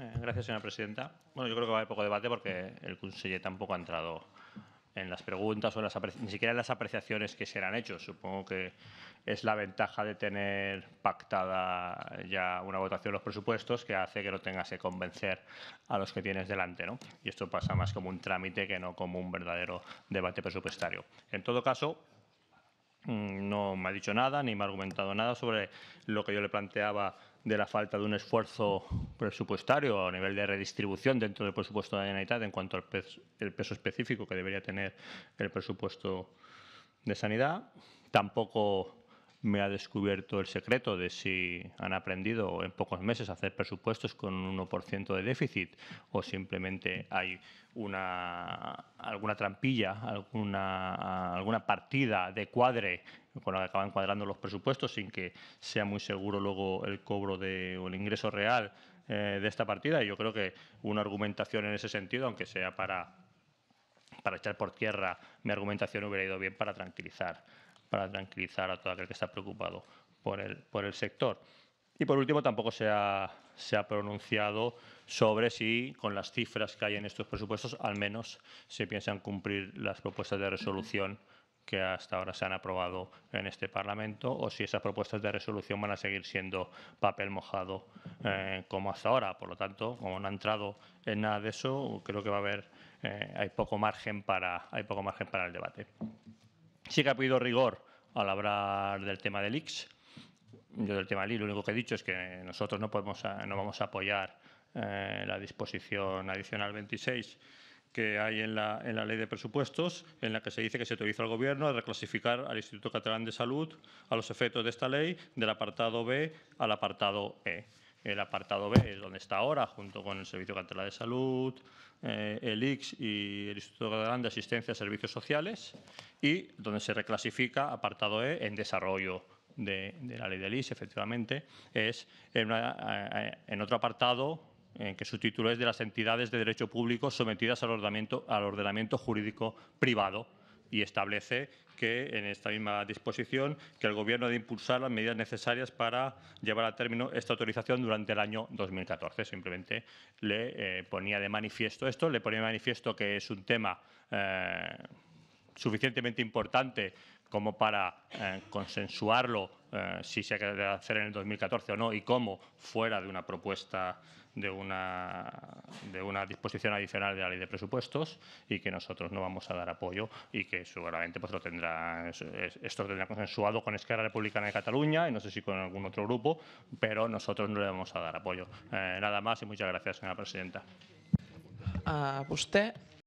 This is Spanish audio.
Eh, gracias, señora presidenta. Bueno, yo creo que va a haber poco debate porque el conseller tampoco ha entrado en las preguntas o las ni siquiera en las apreciaciones que se han hecho. Supongo que es la ventaja de tener pactada ya una votación de los presupuestos que hace que no tengas que convencer a los que tienes delante. ¿no? Y esto pasa más como un trámite que no como un verdadero debate presupuestario. En todo caso, mm, no me ha dicho nada ni me ha argumentado nada sobre lo que yo le planteaba de la falta de un esfuerzo presupuestario a nivel de redistribución dentro del presupuesto de la en cuanto al el peso específico que debería tener el presupuesto de sanidad. Tampoco me ha descubierto el secreto de si han aprendido en pocos meses a hacer presupuestos con un 1% de déficit o simplemente hay una, alguna trampilla, alguna, partida de cuadre con la que acaban cuadrando los presupuestos sin que sea muy seguro luego el cobro de, o el ingreso real eh, de esta partida. Y yo creo que una argumentación en ese sentido, aunque sea para, para echar por tierra mi argumentación, hubiera ido bien para tranquilizar para tranquilizar a todo aquel que está preocupado por el, por el sector. Y por último, tampoco se ha, pronunciado sobre si con las cifras que hay en estos presupuestos al menos se piensan cumplir las propuestas de resolución que hasta ahora se han aprobado en este Parlamento o si esas propuestas de resolución van a seguir siendo papel mojado eh, como hasta ahora. Por lo tanto, como no ha entrado en nada de eso, creo que va a haber eh, hay poco margen para hay poco margen para el debate. Sí que ha pedido rigor al hablar del tema del IX. Yo del tema del IX lo único que he dicho es que nosotros no, podemos, no vamos a apoyar eh, la disposición adicional 26 que hay en la, en la, ley de presupuestos, en la que se dice que se autoriza al Gobierno a reclasificar al Instituto Catalán de Salud a los efectos de esta ley del apartado B al apartado E. El apartado B es donde está ahora, junto con el Servicio Catalán de Salud, eh, el IX y el Instituto Catalán de Asistencia a Servicios Sociales, y donde se reclasifica apartado E en desarrollo de, la ley del ix, efectivamente, es en, eh, otro apartado en eh, que su título es de las entidades de derecho público sometidas al ordenamiento, al ordenamiento jurídico privado y establece que en esta misma disposición que el Gobierno ha de impulsar las medidas necesarias para llevar a término esta autorización durante el año 2014. Simplemente le eh, ponía de manifiesto esto, le ponía de manifiesto que es un tema eh, suficientemente importante como para eh, consensuarlo eh, si se ha de hacer en el 2014 o no y cómo fuera de una propuesta de una, de una disposición adicional de la ley de presupuestos y que nosotros no vamos a dar apoyo y que seguramente pues, lo tendrá, esto lo tendrá consensuado con Esquerra Republicana de Cataluña y no sé si con algún otro grupo, pero nosotros no le vamos a dar apoyo. Eh, nada más y muchas gracias, señora presidenta. A usted.